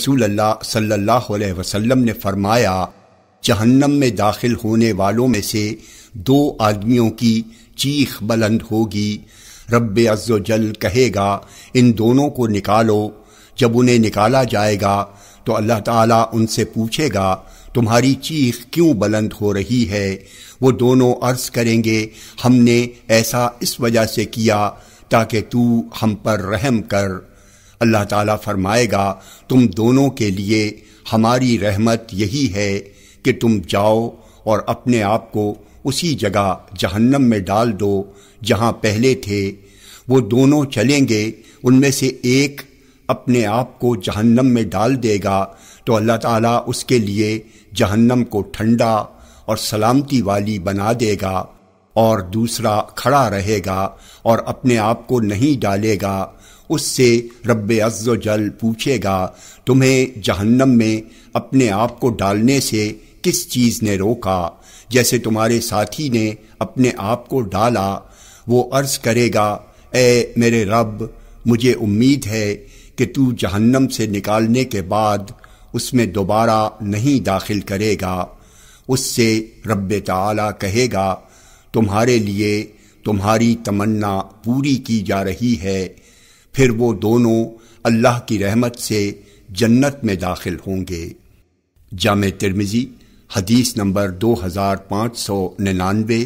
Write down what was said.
रसूल्ला सल्लल्लाहु अलैहि वसल्लम ने फरमाया जहन्नम में दाखिल होने वालों में से दो आदमियों की चीख बुलंद होगी रब अज्जल कहेगा इन दोनों को निकालो जब उन्हें निकाला जाएगा तो अल्लाह ताला उनसे पूछेगा तुम्हारी चीख क्यों बुलंद हो रही है वो दोनों अर्ज करेंगे हमने ऐसा इस वजह से किया ताकि तू हम पर रहम कर अल्लाह ताला फरमाएगा तुम दोनों के लिए हमारी रहमत यही है कि तुम जाओ और अपने आप को उसी जगह जहन्नम में डाल दो जहां पहले थे वो दोनों चलेंगे उनमें से एक अपने आप को जहन्नम में डाल देगा तो अल्लाह ताला उसके लिए जहन्नम को ठंडा और सलामती वाली बना देगा और दूसरा खड़ा रहेगा और अपने आप को नहीं डालेगा उससे रब अज्जो जल पूछेगा तुम्हें जहन्नम में अपने आप को डालने से किस चीज़ ने रोका जैसे तुम्हारे साथी ने अपने आप को डाला वो अर्ज करेगा ए मेरे रब मुझे उम्मीद है कि तू जहन्नम से निकालने के बाद उसमें दोबारा नहीं दाखिल करेगा उससे रब ताला कहेगा तुम्हारे लिए तुम्हारी तमन्ना पूरी की जा रही है फिर वो दोनों अल्लाह की रहमत से जन्नत में दाखिल होंगे जाम तिरमिज़ी हदीस नंबर दो हज़ार पाँच सौ निन्यानवे